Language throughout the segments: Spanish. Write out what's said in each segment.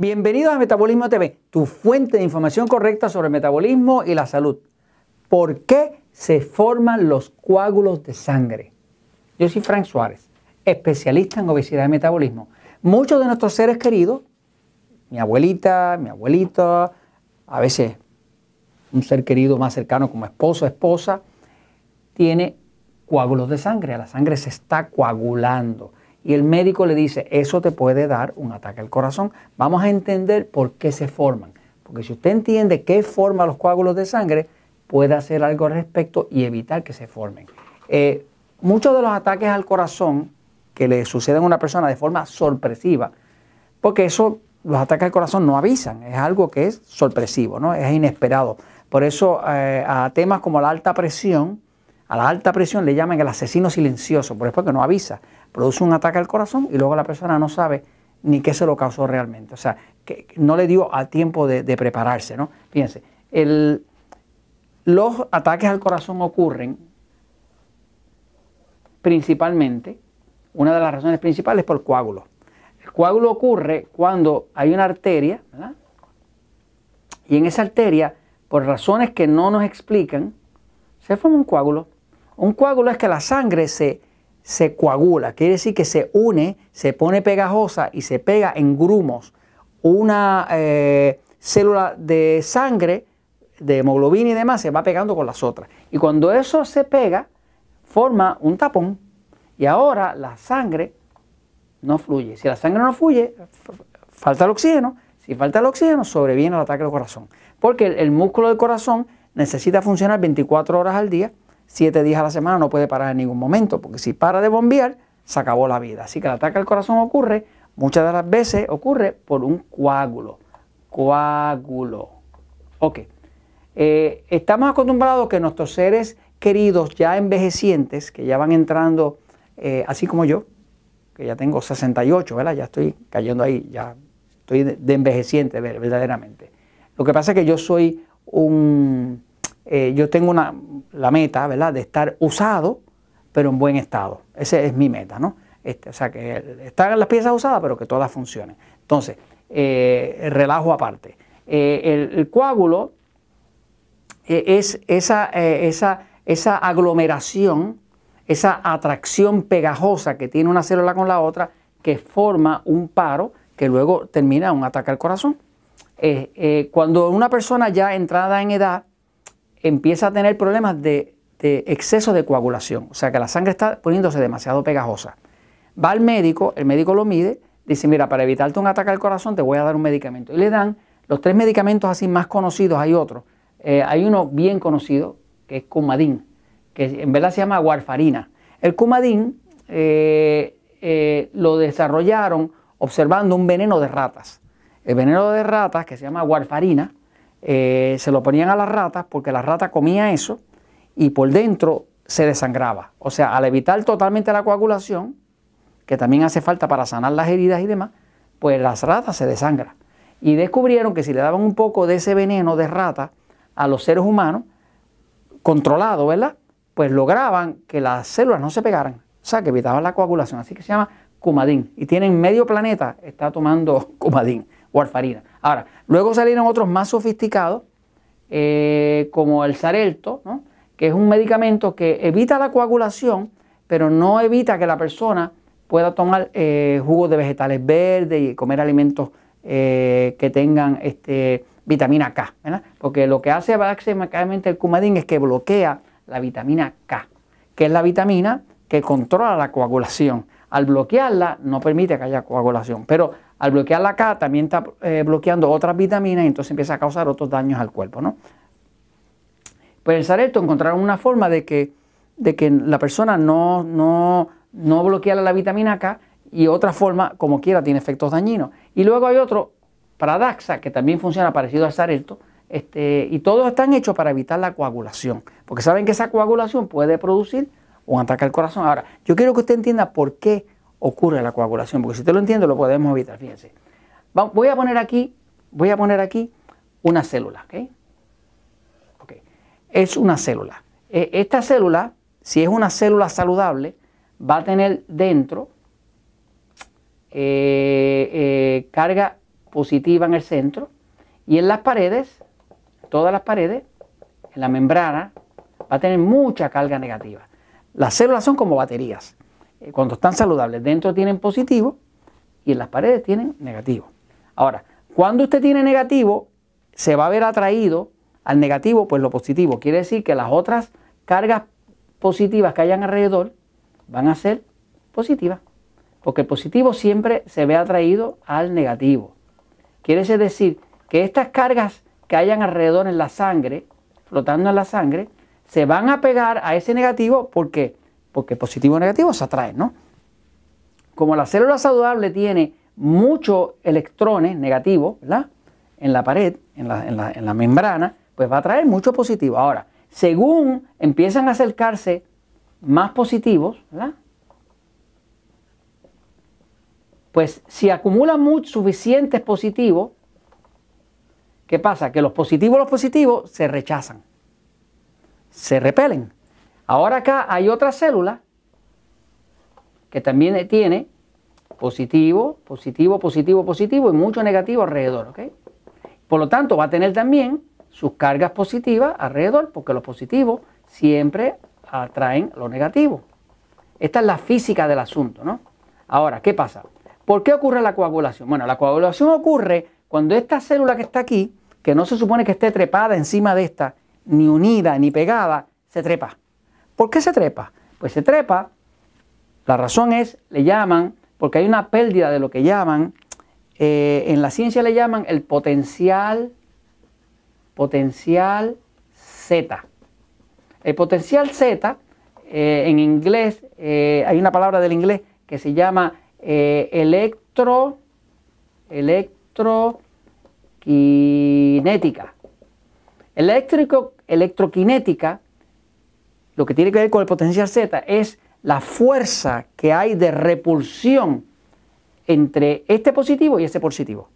Bienvenidos a Metabolismo TV, tu fuente de información correcta sobre metabolismo y la salud. ¿Por qué se forman los coágulos de sangre? Yo soy Frank Suárez, especialista en obesidad y metabolismo. Muchos de nuestros seres queridos, mi abuelita, mi abuelito, a veces un ser querido más cercano como esposo, esposa, tiene coágulos de sangre, la sangre se está coagulando y el médico le dice, eso te puede dar un ataque al corazón. Vamos a entender por qué se forman. Porque si usted entiende qué forma los coágulos de sangre, puede hacer algo al respecto y evitar que se formen. Eh, muchos de los ataques al corazón que le suceden a una persona de forma sorpresiva, porque eso, los ataques al corazón no avisan, es algo que es sorpresivo, ¿no? es inesperado. Por eso eh, a temas como la alta presión, a la alta presión le llaman el asesino silencioso, por eso que no avisa produce un ataque al corazón y luego la persona no sabe ni qué se lo causó realmente. O sea, que no le dio al tiempo de, prepararse, ¿no? Fíjense, los ataques al corazón ocurren principalmente, una de las razones principales por coágulo. El coágulo ocurre cuando hay una arteria, ¿verdad? Y en esa arteria, por razones que no nos explican, se forma un coágulo. Un coágulo es que la sangre se se coagula, quiere decir que se une, se pone pegajosa y se pega en grumos. Una eh, célula de sangre, de hemoglobina y demás, se va pegando con las otras. Y cuando eso se pega, forma un tapón. Y ahora la sangre no fluye. Si la sangre no fluye, falta el oxígeno. Si falta el oxígeno, sobreviene el ataque al corazón. Porque el músculo del corazón necesita funcionar 24 horas al día siete días a la semana no puede parar en ningún momento, porque si para de bombear, se acabó la vida. Así que el ataque al corazón ocurre, muchas de las veces ocurre por un coágulo. Coágulo. Ok. Eh, estamos acostumbrados que nuestros seres queridos ya envejecientes, que ya van entrando, eh, así como yo, que ya tengo 68, ¿verdad? Ya estoy cayendo ahí, ya estoy de envejeciente verdaderamente. Lo que pasa es que yo soy un eh, yo tengo la meta, ¿verdad?, de estar usado, pero en buen estado. Esa es mi meta, ¿no? Este, o sea, que están las piezas usadas, pero que todas funcionen. Entonces, eh, relajo aparte. Eh, el, coágulo es esa, esa, esa aglomeración, esa atracción pegajosa que tiene una célula con la otra, que forma un paro que luego termina un ataque al corazón. cuando una persona ya entrada en edad empieza a tener problemas de, exceso de coagulación, o sea que la sangre está poniéndose demasiado pegajosa. Va al médico, el médico lo mide, dice, mira, para evitarte un ataque al corazón te voy a dar un medicamento. Y le dan los tres medicamentos así más conocidos, hay otro, eh, hay uno bien conocido, que es Coumadin, que en verdad se llama warfarina. El Coumadin eh, eh, lo desarrollaron observando un veneno de ratas. El veneno de ratas, que se llama warfarina, eh, se lo ponían a las ratas porque la rata comía eso y por dentro se desangraba. O sea, al evitar totalmente la coagulación, que también hace falta para sanar las heridas y demás, pues las ratas se desangran. Y descubrieron que si le daban un poco de ese veneno de rata a los seres humanos, controlado, ¿verdad? Pues lograban que las células no se pegaran, o sea, que evitaban la coagulación. Así que se llama cumadín. Y tienen medio planeta, está tomando cumadín o alfarina. Ahora, luego salieron otros más sofisticados, eh, como el sarelto, que es un medicamento que evita la coagulación, pero no evita que la persona pueda tomar eh, jugos de vegetales verdes y comer alimentos eh, que tengan este, vitamina K. Porque lo que hace básicamente el cumadín es que bloquea la vitamina K, que es la vitamina que controla la coagulación. Al bloquearla no permite que haya coagulación, pero al bloquear la K también está eh, bloqueando otras vitaminas y entonces empieza a causar otros daños al cuerpo. ¿no? el pues sarelto encontraron una forma de que, de que la persona no, no, bloqueara la vitamina K y otra forma, como quiera, tiene efectos dañinos. Y luego hay otro, para Daxa, que también funciona parecido al sarelto este, y todos están hechos para evitar la coagulación, porque saben que esa coagulación puede producir un ataque al corazón. Ahora, yo quiero que usted entienda por qué ocurre la coagulación, porque si te lo entiendo lo podemos evitar, fíjense. Voy a poner aquí, voy a poner aquí una célula, Es una célula. E, esta célula, si es una célula saludable, va a tener dentro eh, eh, carga positiva en el centro y en las paredes, todas las paredes, en la membrana, va a tener mucha carga negativa. Las células son como baterías. Eh, cuando están saludables, dentro tienen positivo y en las paredes tienen negativo. Ahora, cuando usted tiene negativo, se va a ver atraído al negativo, pues lo positivo. Quiere decir que las otras cargas positivas que hayan alrededor van a ser positivas. Porque el positivo siempre se ve atraído al negativo. Quiere decir que estas cargas que hayan alrededor en la sangre, flotando en la sangre, se van a pegar a ese negativo porque porque positivo o negativo se atraen, ¿no? Como la célula saludable tiene muchos electrones negativos, ¿verdad? En la pared, en la, membrana, pues va a atraer mucho positivo. Ahora, según empiezan a acercarse más positivos, ¿verdad? Pues si acumulan suficientes positivos, ¿qué pasa? Que los positivos, los positivos se rechazan, se repelen. Ahora acá hay otra célula que también tiene positivo, positivo, positivo, positivo y mucho negativo alrededor. ¿ok? Por lo tanto, va a tener también sus cargas positivas alrededor, porque los positivos siempre atraen los negativos. Esta es la física del asunto, ¿no? Ahora, ¿qué pasa? ¿Por qué ocurre la coagulación? Bueno, la coagulación ocurre cuando esta célula que está aquí, que no se supone que esté trepada encima de esta, ni unida, ni pegada, se trepa. ¿Por qué se trepa? Pues se trepa, la razón es, le llaman, porque hay una pérdida de lo que llaman, eh, en la ciencia le llaman el potencial, potencial Z. El potencial Z, eh, en inglés, eh, hay una palabra del inglés que se llama electro, electroquinética. Eléctrico, electroquinética lo que tiene que ver con el potencial Z es la fuerza que hay de repulsión entre este positivo y este positivo.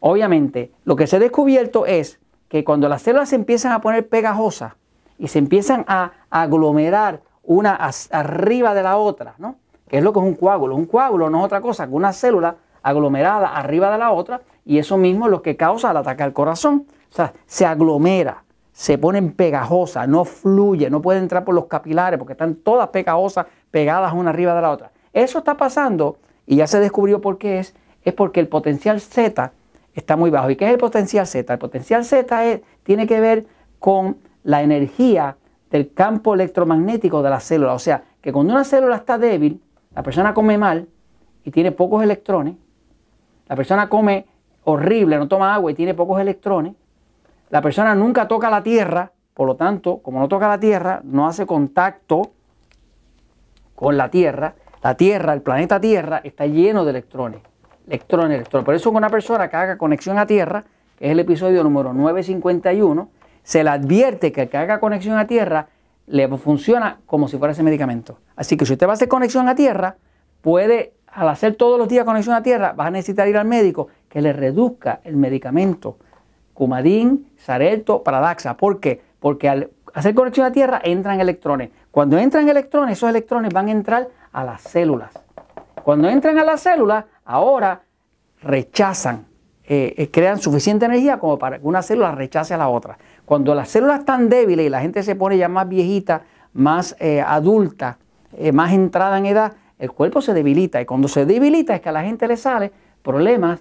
Obviamente, lo que se ha descubierto es que cuando las células se empiezan a poner pegajosas y se empiezan a aglomerar una arriba de la otra, ¿no? Que es lo que es un coágulo. Un coágulo no es otra cosa que una célula aglomerada arriba de la otra y eso mismo es lo que causa el ataque al corazón. O sea, se aglomera se ponen pegajosas, no fluye, no puede entrar por los capilares porque están todas pegajosas, pegadas una arriba de la otra. Eso está pasando y ya se descubrió por qué es, es porque el potencial Z está muy bajo. ¿Y qué es el potencial Z? El potencial Z tiene que ver con la energía del campo electromagnético de la célula. O sea, que cuando una célula está débil, la persona come mal y tiene pocos electrones, la persona come horrible, no toma agua y tiene pocos electrones, la persona nunca toca la tierra, por lo tanto, como no toca la tierra, no hace contacto con la tierra. La tierra, el planeta Tierra, está lleno de electrones. Electrones, electrones. Por eso cuando una persona que haga conexión a tierra, que es el episodio número 951, se le advierte que el que haga conexión a tierra le funciona como si fuera ese medicamento. Así que si usted va a hacer conexión a tierra, puede, al hacer todos los días conexión a tierra, va a necesitar ir al médico que le reduzca el medicamento Cumadín, Sarelto, Paradaxa. ¿Por qué? Porque al hacer conexión a tierra entran electrones. Cuando entran electrones, esos electrones van a entrar a las células. Cuando entran a las células, ahora rechazan, eh, eh, crean suficiente energía como para que una célula rechace a la otra. Cuando las células están débiles y la gente se pone ya más viejita, más eh, adulta, más entrada en edad, el cuerpo se debilita. Y cuando se debilita es que a la gente le sale problemas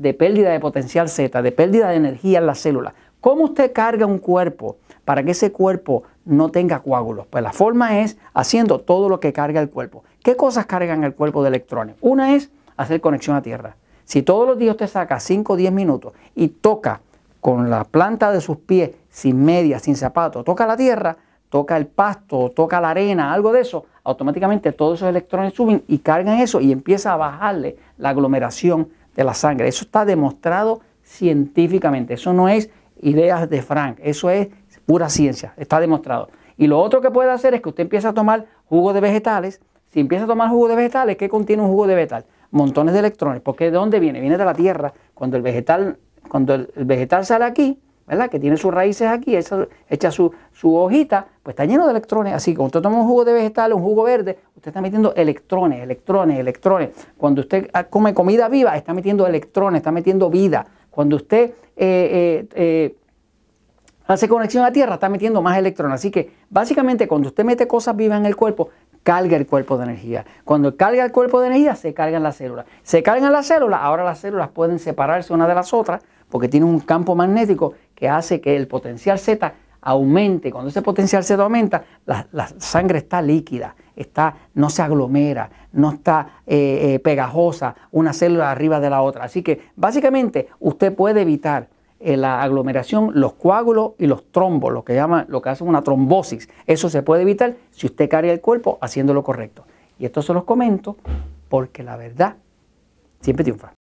de pérdida de potencial Z, de pérdida de energía en las células. ¿Cómo usted carga un cuerpo para que ese cuerpo no tenga coágulos? Pues la forma es haciendo todo lo que carga el cuerpo. ¿Qué cosas cargan el cuerpo de electrones? Una es hacer conexión a tierra. Si todos los días usted saca 5 o 10 minutos y toca con la planta de sus pies, sin media, sin zapato, toca la tierra, toca el pasto, toca la arena, algo de eso, automáticamente todos esos electrones suben y cargan eso y empieza a bajarle la aglomeración la sangre. Eso está demostrado científicamente. Eso no es ideas de Frank, eso es pura ciencia, está demostrado. Y lo otro que puede hacer es que usted empiece a tomar jugo de vegetales. Si empieza a tomar jugo de vegetales, ¿qué contiene un jugo de vegetal? Montones de electrones. Porque ¿de dónde viene? Viene de la tierra. Cuando el vegetal, cuando el vegetal sale aquí, que tiene sus raíces aquí, echa, su, hojita, pues está lleno de electrones. Así que cuando usted toma un jugo de vegetal, un jugo verde, usted está metiendo electrones, electrones, electrones. Cuando usted ah, come comida viva, está metiendo electrones, está metiendo vida. Cuando usted eh, eh, eh, hace conexión a la tierra, está metiendo más electrones. Así que básicamente cuando usted mete cosas vivas en el cuerpo, carga el cuerpo de energía. Cuando carga el cuerpo de energía, se cargan las células. Se cargan las células, ahora las células pueden separarse una de las otras porque tiene un campo magnético que hace que el potencial Z aumente. Cuando ese potencial Z aumenta, la, sangre está líquida, está, no se aglomera, no está eh, eh, pegajosa una célula arriba de la otra. Así que básicamente usted puede evitar eh, la aglomeración, los coágulos y los trombos, lo que llaman, lo que hacen una trombosis. Eso se puede evitar si usted carga el cuerpo haciendo lo correcto. Y esto se los comento porque la verdad siempre triunfa.